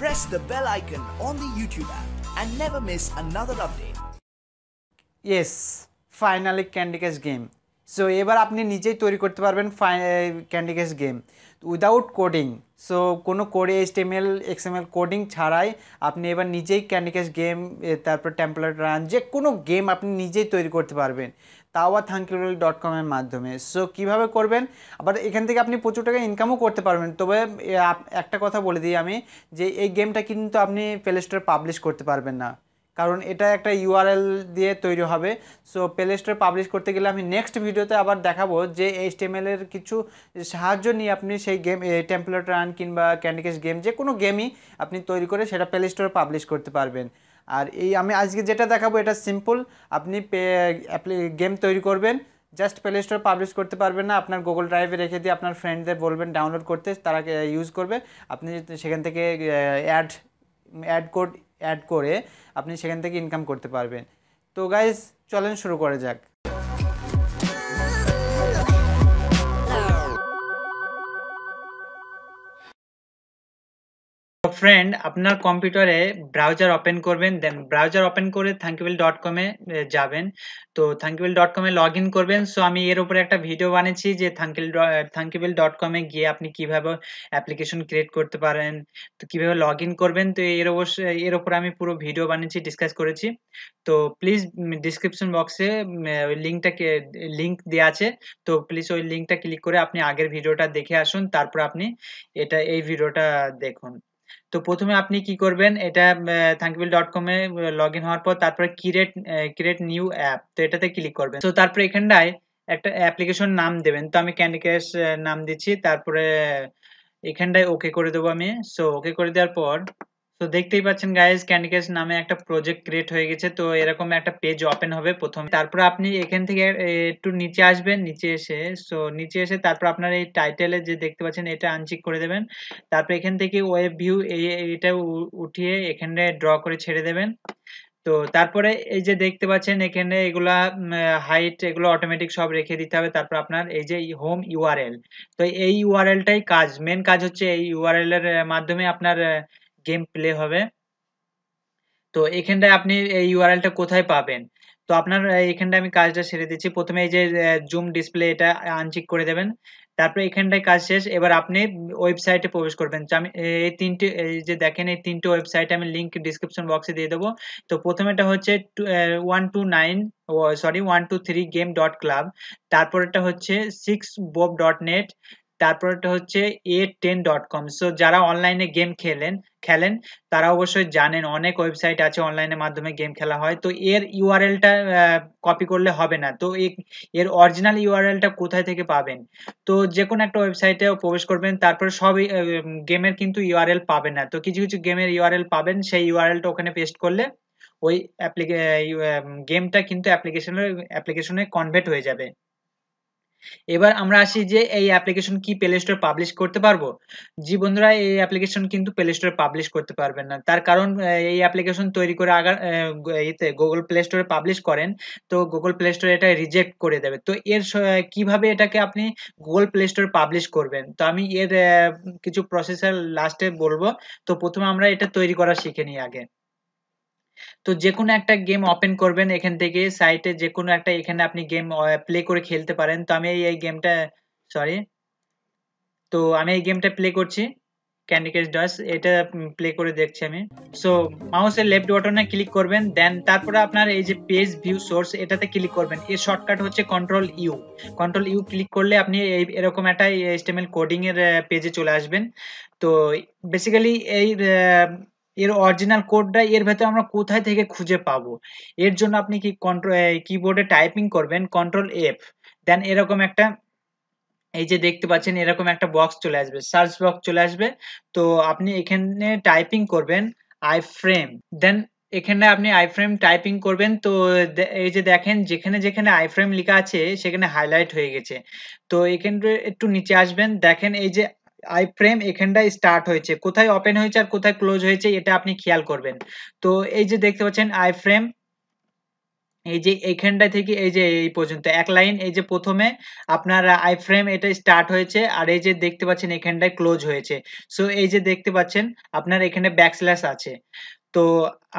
press the bell icon on the YouTube app and never miss another update. Yes, finally Candy Crush game. So এবার আপনি নিজেই তৈরি করতে পারবেন Candy Crush game without coding so কোনো কোডে HTML XML coding ছাড়াই আপনি এবার নিজেই ক্যান্ডি ক্রাশ গেম তারপর টেম্পলেট রান যে কোনো গেম আপনি নিজেই তৈরি করতে পারবেন তাওয়া থানকিলোরি ডট কমের মাধ্যমে সো কীভাবে করবেন আবার এখান থেকে আপনি প্রচুর টাকা ইনকামও করতে পারবেন তবে একটা কথা বলে দিই আমি যে এই গেমটা কিন্তু আপনি প্লে স্টোরে পাবলিশ করতে পারবেন না কারণ এটা একটা ইউআরএল দিয়ে তৈরি হবে সো প্লে স্টোরে পাবলিশ করতে গেলে আমি নেক্সট ভিডিওতে আবার দেখাবো যে এইচটিএমএলের কিছু সাহায্য নিয়ে আপনি সেই গেম টেম্পলেট রান কিংবা ক্যান্ডিকেশ গেম যে কোনো গেমই আপনি তৈরি করে সেটা প্লে স্টোরে পাবলিশ করতে পারবেন আর এই আমি আজকে যেটা দেখাবো এটা সিম্পল আপনি গেম তৈরি করবেন জাস্ট প্লে স্টোর পাবলিশ করতে পারবেন না আপনার গুগল ড্রাইভে রেখে দিয়ে আপনার ফ্রেন্ডদের বলবেন ডাউনলোড করতে তারা ইউজ করবে আপনি সেখান থেকে অ্যাড অ্যাড কোড অ্যাড করে আপনি সেখান থেকে ইনকাম করতে পারবেন তো গাইজ চলেন শুরু করা যাক ফ্রেন্ড আপনার কম্পিউটারে ব্রাউজার ওপেন করবেন দেন ব্রাউজার ওপেন করে থাঙ্কিবিল ডট কমে যাবেন তো থ্যাঙ্কিউবিল ডট কমে লগ ইন করবেন সো আমি এর উপরে একটা ভিডিও বানিয়েছি যে থাঙ্কিল থাঙ্কিবিল ডট কমে গিয়ে আপনি কিভাবে অ্যাপ্লিকেশন ক্রিয়েট করতে পারেন তো কিভাবে লগ ইন করবেন তো এর অবশ্যই এর উপরে আমি পুরো ভিডিও বানিয়েছি ডিসকাস করেছি তো প্লিজ ডিসক্রিপশন বক্সে ওই লিঙ্কটা লিঙ্ক দেওয়া আছে তো প্লিজ ওই লিঙ্কটা ক্লিক করে আপনি আগের ভিডিওটা দেখে আসুন তারপর আপনি এটা এই ভিডিওটা দেখুন তো প্রথমে আপনি কি করবেন এটা থ্যাঙ্কবিল ডট কমে লগ ইন হওয়ার পর তারপরে ক্রিয়েট ক্রিয়েট নিউ অ্যাপ তো এটাতে ক্লিক করবেন তো তারপরে এখানটায় একটা অ্যাপ্লিকেশন নাম দেবেন তো আমি ক্যান্ডি ক্যাশ নাম দিচ্ছি তারপরে এখানটায় ওকে করে দেবো আমি সো ওকে করে দেওয়ার পর তো দেখতেই পাচ্ছেন গাইজ ক্যান্ডি ক্রাশ নামে একটা প্রজেক্ট ক্রিয়েট হয়ে গেছে তো এরকম একটা পেজ ওপেন হবে প্রথমে তারপর আপনি এখান থেকে একটু নিচে আসবেন নিচে এসে সো নিচে এসে তারপর আপনার এই টাইটেলে যে দেখতে পাচ্ছেন এটা আনচিক করে দেবেন তারপর এখান থেকে ওয়েব ভিউ এটা উঠিয়ে এখানে ড্র করে ছেড়ে দেবেন তো তারপরে এই যে দেখতে পাচ্ছেন এখানে এগুলা হাইট এগুলো অটোমেটিক সব রেখে দিতে হবে তারপর আপনার এই যে হোম ইউআরএল তো এই ইউআরএলটাই কাজ মেন কাজ হচ্ছে এই ইউআরএল এর মাধ্যমে আপনার গেম প্লে হবে তো এখানটায় আপনি এই ইউআরএলটা কোথায় পাবেন তো আপনার এখানটায় আমি কাজটা সেরে দিচ্ছি প্রথমে এই যে জুম ডিসপ্লে এটা আনচেক করে দেবেন তারপরে এখানটায় কাজ শেষ এবার আপনি ওয়েবসাইটে প্রবেশ করবেন আমি এই তিনটে এই যে দেখেন এই তিনটে ওয়েবসাইটে আমি লিঙ্ক ডিসক্রিপশন বক্সে দিয়ে দেবো তো প্রথমেটা হচ্ছে one two nine sorry one two three game dot club তারপরেরটা হচ্ছে সিক্স বোব ডট নেট তারপরটা হচ্ছে A ten dot com so যারা অনলাইনে গেম খেলেন খেলেন তারা অবশ্যই জানেন অনেক ওয়েবসাইট আছে অনলাইনের মাধ্যমে গেম খেলা হয় তো এর ইউআরএলটা কপি করলে হবে না তো এর অরিজিনাল ইউআরএলটা কোথায় থেকে পাবেন তো যে কোনো একটা ওয়েবসাইটে প্রবেশ করবেন তারপরে সব গেমের কিন্তু ইউআরএল পাবেন না তো কিছু কিছু গেমের ইউআরএল পাবেন সেই ইউআরএলটা ওখানে পেস্ট করলে ওই গেমটা কিন্তু অ্যাপ্লিকেশনের অ্যাপ্লিকেশনে কনভার্ট হয়ে যাবে এবার আমরা আসি যে এই অ্যাপ্লিকেশন কি প্লে স্টোরে পাবলিশ করতে পারবো জি বন্ধুরা এই অ্যাপ্লিকেশন কিন্তু প্লে স্টোরে পাবলিশ করতে পারবেন না তার কারণ এই অ্যাপ্লিকেশন তৈরি করে আগার এতে গুগল প্লে স্টোরে পাবলিশ করেন তো গুগল প্লে স্টোরে এটা রিজেক্ট করে দেবে তো এর কিভাবে এটাকে আপনি গুগল প্লে স্টোরে পাবলিশ করবেন তো আমি এর কিছু প্রসেসার লাস্টে বলবো তো প্রথমে আমরা এটা তৈরি করা শিখে নিই আগে তো যে কোনো একটা গেম ওপেন করবেন এখান থেকে সাইটে যে কোনো একটা এখানে আপনি গেম প্লে করে খেলতে পারেন তো আমি এই গেমটা সরি তো আমি এই গেমটা প্লে করছি ক্যান্ডি ক্রাশ ডাস এটা প্লে করে দেখছি আমি সো মাউসের লেফট বাটনে ক্লিক করবেন দেন তারপরে আপনার এই যে পেজ ভিউ সোর্স এটাতে ক্লিক করবেন এর শর্টকাট হচ্ছে control U control U click করলে আপনি এই এরকম একটা এইচটিএমএল কোডিং এর পেজে চলে আসবেন তো বেসিক্যালি এই এর অরিজিনাল কোডটা এর ভেতরে আমরা কোথায় থেকে খুঁজে পাবো এর জন্য আপনি কি কন্ট্রোল কিবোর্ডে টাইপিং করবেন কন্ট্রোল এফ দেন এরকম একটা এই যে দেখতে পাচ্ছেন এরকম একটা বক্স চলে আসবে সার্চ বক্স চলে আসবে তো আপনি এখানে টাইপিং করবেন আই ফ্রেম দেন এখানে আপনি আই ফ্রেম টাইপিং করবেন তো এই যে দেখেন যেখানে যেখানে আই ফ্রেম লেখা আছে সেখানে হাইলাইট হয়ে গেছে তো এখানে একটু নিচে আসবেন দেখেন এই যে আই ফ্রেম এখানটায় স্টার্ট হয়েছে কোথায় ওপেন হয়েছে আর কোথায় ক্লোজ হয়েছে এটা আপনি খেয়াল করবেন তো এই যে দেখতে পাচ্ছেন আই ফ্রেম এই যে এইখানটা থেকে এই যে এই পর্যন্ত এক লাইন এই যে প্রথমে আপনার আই ফ্রেম এটা স্টার্ট হয়েছে আর এই যে দেখতে পাচ্ছেন এখানটায় ক্লোজ হয়েছে সো এই যে দেখতে পাচ্ছেন আপনার এখানে ব্যাকস্ল্যাশ আছে তো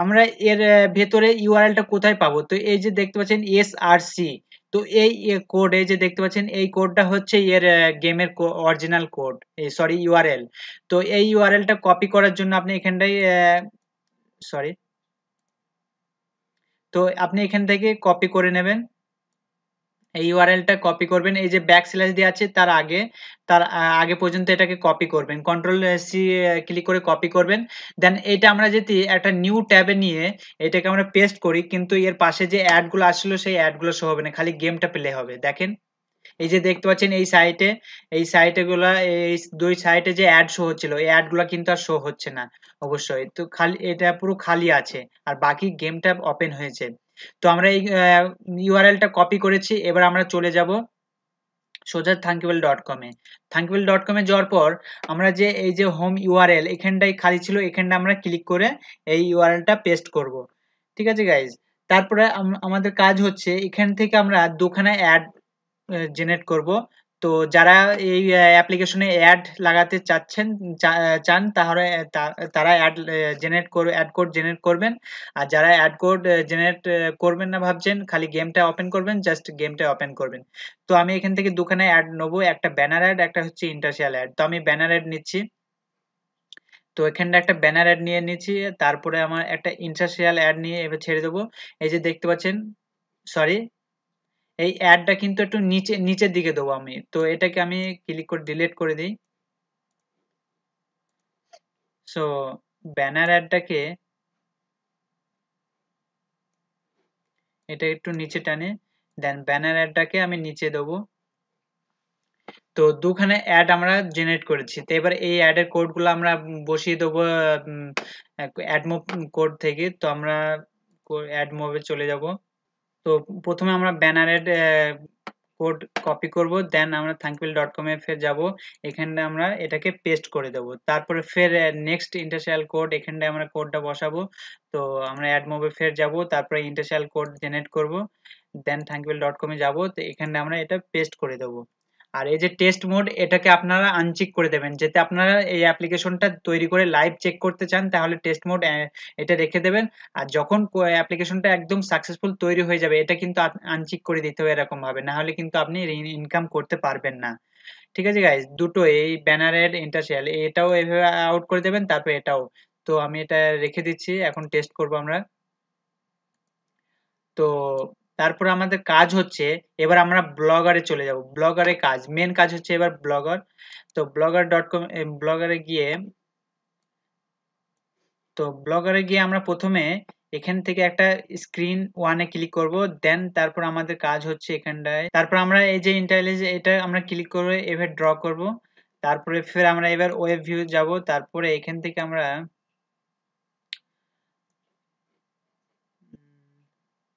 আমরা এর ভেতরে ইউআরএলটা কোথায় পাবো তো এই যে দেখতে পাচ্ছেন এস আর সি তো এই কোড এই যে দেখতে পাচ্ছেন এই কোডটা হচ্ছে এর গেমের অরিজিনাল কোড সরি ইউআরএল তো এই ইউআরএলটা কপি করার জন্য আপনি এখানটাই সরি তো আপনি এখান থেকে কপি করে নেবেন এই ইউআরএলটা কপি করবেন এই যে ব্যাক স্ল্যাশ দেওয়া আছে তার আগে তার আগে পর্যন্ত এটাকে কপি করবেন কন্ট্রোল সি ক্লিক করে কপি করবেন দেন এটা আমরা যদি একটা নিউ ট্যাবে নিয়ে এটাকে আমরা পেস্ট করি কিন্তু এর পাশে যে অ্যাডগুলো আসলো সেই অ্যাডগুলো শো হবে না খালি গেমটা প্লে হবে দেখেন এই যে দেখতে পাচ্ছেন এই সাইটে এই সাইটে গুলা এই দুই সাইটে যে অ্যাড শো হচ্ছিল এই অ্যাড গুলা কিন্তু আর শো হচ্ছে না অবশ্যই তো খালি এটা পুরো খালি আছে আর বাকি গেমটা ওপেন হয়েছে তো আমরা এই ইউআরএলটা কপি করেছি এবার আমরা চলে যাব সোজা থ্যাঙ্কিউল ডট কমে থ্যাঙ্কিউল ডট কমে যাওয়ার পর আমরা যে এই যে হোম ইউআরএল এখানটাই খালি ছিল এখানটা আমরা ক্লিক করে এই ইউআরএলটা পেস্ট করব ঠিক আছে গাইজ তারপরে আমাদের কাজ হচ্ছে এখান থেকে আমরা দুখানা অ্যাড জেনারেট করব তো যারা এই অ্যাপ্লিকেশনে অ্যাড লাগাতে চাচ্ছেন চান তাহলে তারা অ্যাড জেনারেট করবে অ্যাড কোড জেনারেট করবেন আর যারা অ্যাড কোড জেনারেট করবেন না ভাবছেন খালি গেমটা ওপেন করবেন জাস্ট গেমটা ওপেন করবেন তো আমি এখান থেকে দুখানে অ্যাড নেবো একটা ব্যানার অ্যাড একটা হচ্ছে ইন্টারশিয়াল অ্যাড তো আমি ব্যানার অ্যাড নিচ্ছি তো এখানে একটা ব্যানার অ্যাড নিয়ে নিচ্ছি তারপরে আমার একটা ইন্টারশিয়াল অ্যাড নিয়ে এবার ছেড়ে দেবো এই যে দেখতে পাচ্ছেন সরি এই অ্যাডটা কিন্তু একটু নিচে নিচের দিকে দেবো আমি তো এটাকে আমি ক্লিক করে ডিলিট করে দিই সো ব্যানার অ্যাডটাকে এটা একটু নিচে টানে দেন ব্যানার অ্যাডটাকে আমি নিচে দেবো তো দুখানে অ্যাড আমরা জেনারেট করেছি তো এবার এই অ্যাডের কোডগুলো আমরা বসিয়ে দেবো অ্যাডমো কোড থেকে তো আমরা অ্যাডমোভে চলে যাবো তো প্রথমে আমরা ব্যানারের কোড কপি করব দেন আমরা থাঙ্কপিল ডট কমে ফের যাব এখানে আমরা এটাকে পেস্ট করে দেব তারপরে ফের নেক্সট ইন্টারশিয়াল কোড এখানে আমরা কোডটা বসাবো তো আমরা অ্যাড মোবে ফের যাব তারপরে ইন্টারশিয়াল কোড জেনারেট করব দেন থাঙ্কপিল ডট কমে যাব তো এখানে আমরা এটা পেস্ট করে দেবো আর এই যে টেস্ট মোড এটাকে আপনারা আনচেক করে দেবেন যাতে আপনারা এই অ্যাপ্লিকেশনটা তৈরি করে লাইভ চেক করতে চান তাহলে টেস্ট মোড এটা রেখে দেবেন আর যখন অ্যাপ্লিকেশনটা একদম সাকসেসফুল তৈরি হয়ে যাবে এটা কিন্তু আনচেক করে দিতে হবে এরকম ভাবে না হলে কিন্তু আপনি ইনকাম করতে পারবেন না ঠিক আছে গাইজ দুটো এই ব্যানারের ইন্টারশিয়াল এটাও এভাবে আউট করে দেবেন তারপর এটাও তো আমি এটা রেখে দিচ্ছি এখন টেস্ট করব আমরা তো তারপরে আমাদের কাজ হচ্ছে এবার আমরা ব্লগারে চলে যাব ব্লগারে কাজ মেন কাজ হচ্ছে এবার ব্লগার তো ব্লগার ডট কম ব্লগারে গিয়ে তো ব্লগারে গিয়ে আমরা প্রথমে এখান থেকে একটা স্ক্রিন ওয়ানে ক্লিক করব দেন তারপর আমাদের কাজ হচ্ছে এখানটায় তারপর আমরা এই যে ইন্টারলেজ এটা আমরা ক্লিক করে এভাবে ড্র করব তারপরে ফের আমরা এবার ওয়েব ভিউ যাব তারপরে এখান থেকে আমরা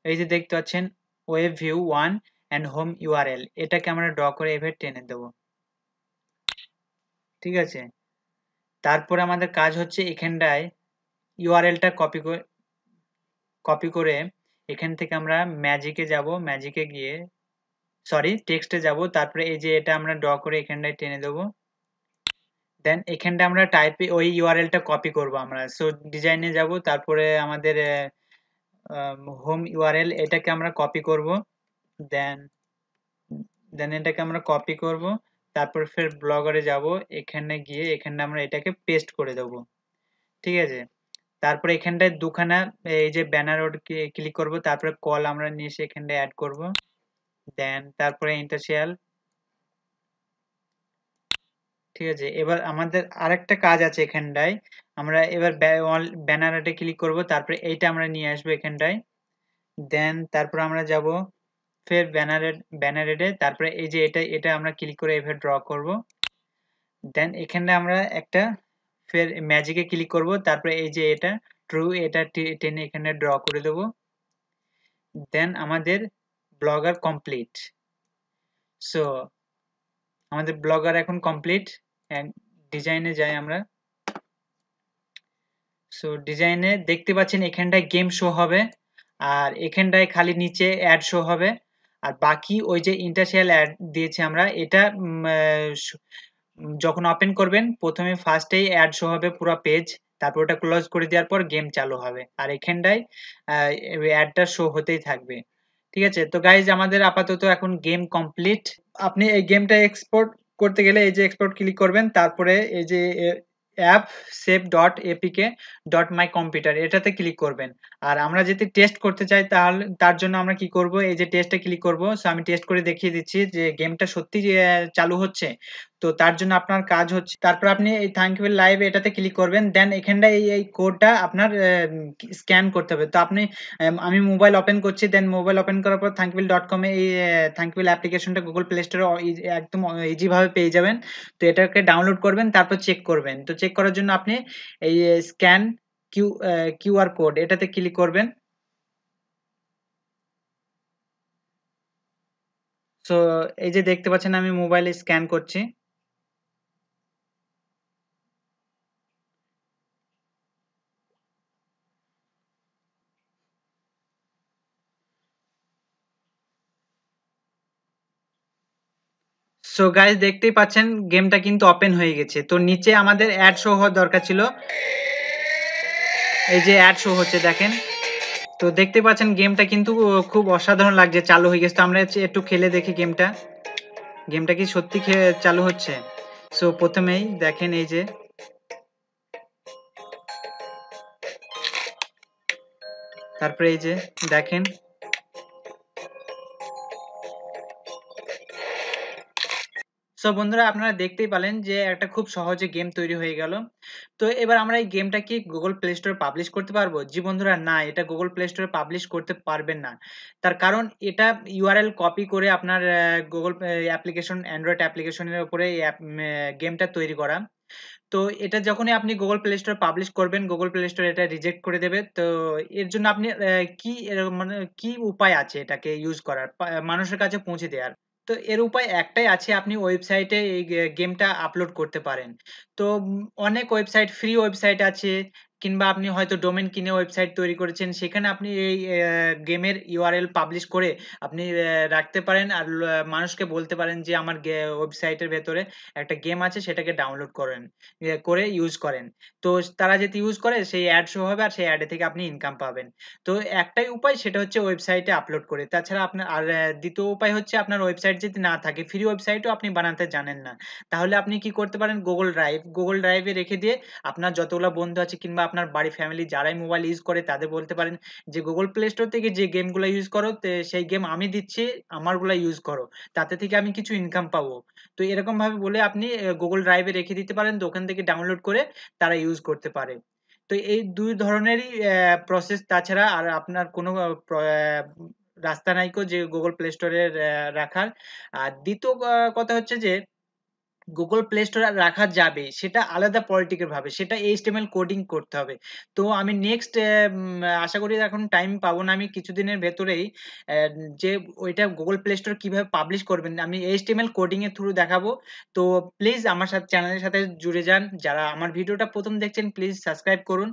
এই যে দেখতে পাচ্ছেন web view one and home URL এটাকে আমরা ড্র করে এভাবে টেনে দেবো ঠিক আছে তারপরে আমাদের কাজ হচ্ছে এখানটায় ইউআরএলটা কপি করে কপি করে এখান থেকে আমরা ম্যাজিকে যাব ম্যাজিকে গিয়ে সরি টেক্সটে যাব তারপরে এই যে এটা আমরা ড্র করে এখানটায় টেনে দেবো দেন এখানটা আমরা টাইপে ওই ইউআরএলটা কপি করব আমরা সো ডিজাইনে যাব তারপরে আমাদের হোম um, ইউআরএল এটাকে আমরা কপি করব দেন দেন এটাকে আমরা কপি করব তারপর ফের ব্লগারে যাব এখানে গিয়ে এখানে আমরা এটাকে পেস্ট করে দেব ঠিক আছে তারপরে এখানটায় দুখানা এই যে ব্যানার ওড ক্লিক করব তারপরে কল আমরা নিয়ে এসে এখানটায় অ্যাড করব দেন তারপরে ইন্টারশিয়াল ঠিক আছে এবার আমাদের আরেকটা কাজ আছে এখানটায় আমরা এবার ব্যানার এটা ক্লিক করব তারপরে এইটা আমরা নিয়ে আসবো এখানটায় দেন তারপর আমরা যাব ফের ব্যানার ব্যানার এডে তারপরে এই যে এটা এটা আমরা ক্লিক করে এভাবে ড্র করব দেন এখানটা আমরা একটা ফের ম্যাজিকে ক্লিক করব তারপরে এই যে এটা ট্রু এটা টেনে এখানে ড্র করে দেব দেন আমাদের ব্লগার কমপ্লিট সো আমাদের ব্লগার এখন কমপ্লিট ডিজাইনে যাই আমরা সো ডিজাইনে দেখতে পাচ্ছেন এখানটায় গেম শো হবে আর এখানটায় খালি নিচে অ্যাড শো হবে আর বাকি ওই যে ইন্টারশিয়াল অ্যাড দিয়েছে আমরা এটা যখন ওপেন করবেন প্রথমে ফার্স্টেই অ্যাড শো হবে পুরো পেজ তারপর ওটা ক্লোজ করে দেওয়ার পর গেম চালু হবে আর এখানটায় অ্যাডটা শো হতেই থাকবে ঠিক আছে তো গাইজ আমাদের আপাতত এখন গেম কমপ্লিট আপনি এই গেমটা এক্সপোর্ট করতে গেলে এই যে এক্সপোর্ট ক্লিক করবেন তারপরে এই যে app save dot APK dot my computer এটাতে ক্লিক করবেন আর আমরা যদি টেস্ট করতে চাই তাহলে তার জন্য আমরা কি করব এই যে টেস্টে ক্লিক করব সো আমি টেস্ট করে দেখিয়ে দিচ্ছি যে গেমটা সত্যি চালু হচ্ছে তো তার জন্য আপনার কাজ হচ্ছে তারপর আপনি এই থ্যাংক ইউ লাইভ এটাতে ক্লিক করবেন দেন এখানটা এই এই কোডটা আপনার স্ক্যান করতে হবে তো আপনি আমি মোবাইল ওপেন করছি দেন মোবাইল ওপেন করার পর থ্যাংক ইউ ডট কমে এই থ্যাংক ইউ অ্যাপ্লিকেশনটা গুগল প্লে স্টোরে একদম ইজিভাবে পেয়ে যাবেন তো এটাকে ডাউনলোড করবেন তারপর চেক করবেন তো চেক করার জন্য আপনি এই স্ক্যান কিউ কিউআর কোড এটাতে ক্লিক করবেন সো এই যে দেখতে পাচ্ছেন আমি মোবাইলে স্ক্যান করছি সো গাইজ দেখতেই পাচ্ছেন গেমটা কিন্তু ওপেন হয়ে গেছে তো নিচে আমাদের অ্যাড শো হওয়ার দরকার ছিল এই যে অ্যাড শো হচ্ছে দেখেন তো দেখতে পাচ্ছেন গেমটা কিন্তু খুব অসাধারণ লাগছে চালু হয়ে গেছে তো আমরা একটু খেলে দেখি গেমটা গেমটা কি সত্যি চালু হচ্ছে সো প্রথমেই দেখেন এই যে তারপরে এই যে দেখেন সো বন্ধুরা আপনারা দেখতেই পালেন যে একটা খুব সহজে গেম তৈরি হয়ে গেল তো এবার আমরা এই গেমটা কি গুগল প্লে স্টোরে পাবলিশ করতে পারবো জি বন্ধুরা না এটা গুগল প্লে স্টোরে পাবলিশ করতে পারবেন না তার কারণ এটা ইউআরএল কপি করে আপনার গুগল অ্যাপ্লিকেশন অ্যান্ড্রয়েড অ্যাপ্লিকেশনের উপরে গেমটা তৈরি করা তো এটা যখনই আপনি গুগল প্লে স্টোরে পাবলিশ করবেন গুগল প্লে স্টোর এটা রিজেক্ট করে দেবে তো এর জন্য আপনি কি মানে কি উপায় আছে এটাকে ইউজ করার মানুষের কাছে পৌঁছে দেওয়ার তো এর উপায় একটাই আছে আপনি ওয়েবসাইটে এই গেমটা আপলোড করতে পারেন তো অনেক ওয়েবসাইট ফ্রি ওয়েবসাইট আছে কিংবা আপনি হয়তো ডোমেন কিনে ওয়েবসাইট তৈরি করেছেন সেখানে আপনি এই গেমের ইউআরএল পাবলিশ করে আপনি রাখতে পারেন আর মানুষকে বলতে পারেন যে আমার ওয়েবসাইটের ভেতরে একটা গেম আছে সেটাকে ডাউনলোড করেন করে ইউজ করেন তো তারা যদি ইউজ করে সেই অ্যাড শো হবে আর সেই অ্যাডে থেকে আপনি ইনকাম পাবেন তো একটাই উপায় সেটা হচ্ছে ওয়েবসাইটে আপলোড করে তাছাড়া আপনার আর দ্বিতীয় উপায় হচ্ছে আপনার ওয়েবসাইট যদি না থাকে ফ্রি ওয়েবসাইটও আপনি বানাতে জানেন না তাহলে আপনি কি করতে পারেন গুগল ড্রাইভ গুগল ড্রাইভে রেখে দিয়ে আপনার যতগুলো বন্ধু আছে কিংবা আপনার বাড়ি ফ্যামিলি যারাই মোবাইল ইউজ করে তাদের বলতে পারেন যে গুগল প্লে স্টোর থেকে যে গেমগুলো ইউজ করো সেই গেম আমি দিচ্ছি আমারগুলো ইউজ করো তাতে থেকে আমি কিছু ইনকাম পাবো তো এরকম ভাবে বলে আপনি গুগল ড্রাইভে রেখে দিতে পারেন তো ওখান থেকে ডাউনলোড করে তারা ইউজ করতে পারে তো এই দুই ধরনেরই প্রসেস তাছাড়া আর আপনার কোনো রাস্তা নাইকো যে গুগল প্লে স্টোরে রাখার আর দ্বিতীয় কথা হচ্ছে যে গুগল প্লে স্টোরে রাখা যাবে সেটা আলাদা ভাবে সেটা এইচটিএমএল কোডিং করতে হবে তো আমি নেক্সট আশা করি এখন টাইম পাবো না আমি কিছুদিনের ভেতরেই যে ওইটা গুগল প্লে স্টোর কিভাবে পাবলিশ করবেন আমি এইচটিএমএল কোডিং এর থ্রু দেখাবো তো প্লিজ আমার সাথে চ্যানেলের সাথে জুড়ে যান যারা আমার ভিডিওটা প্রথম দেখছেন প্লিজ সাবস্ক্রাইব করুন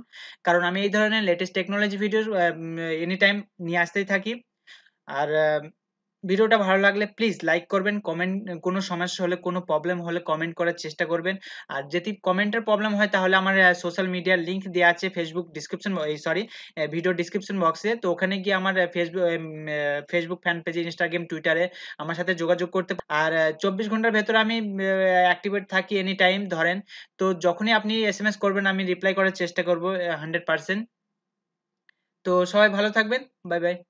কারণ আমি এই ধরনের latest technology video any time নিয়ে আসতেই থাকি আর ভিডিওটা ভালো লাগলে প্লিজ লাইক করবেন কমেন্ট কোনো সমস্যা হলে কোনো প্রবলেম হলে কমেন্ট করার চেষ্টা করবেন আর যদি কমেন্টের প্রবলেম হয় তাহলে আমার সোশ্যাল মিডিয়ার লিঙ্ক দেওয়া আছে Facebook description sorry video description বক্সে তো ওখানে গিয়ে আমার ফেসবুক ফেসবুক ফ্যান পেজে ইনস্টাগ্রাম টুইটারে আমার সাথে যোগাযোগ করতে আর চব্বিশ ঘন্টার ভেতরে আমি অ্যাক্টিভেট থাকি এনি টাইম ধরেন তো যখনই আপনি এস এম এস করবেন আমি রিপ্লাই করার চেষ্টা করবো হান্ড্রেড পার্সেন্ট তো সবাই ভালো থাকবেন বাই বাই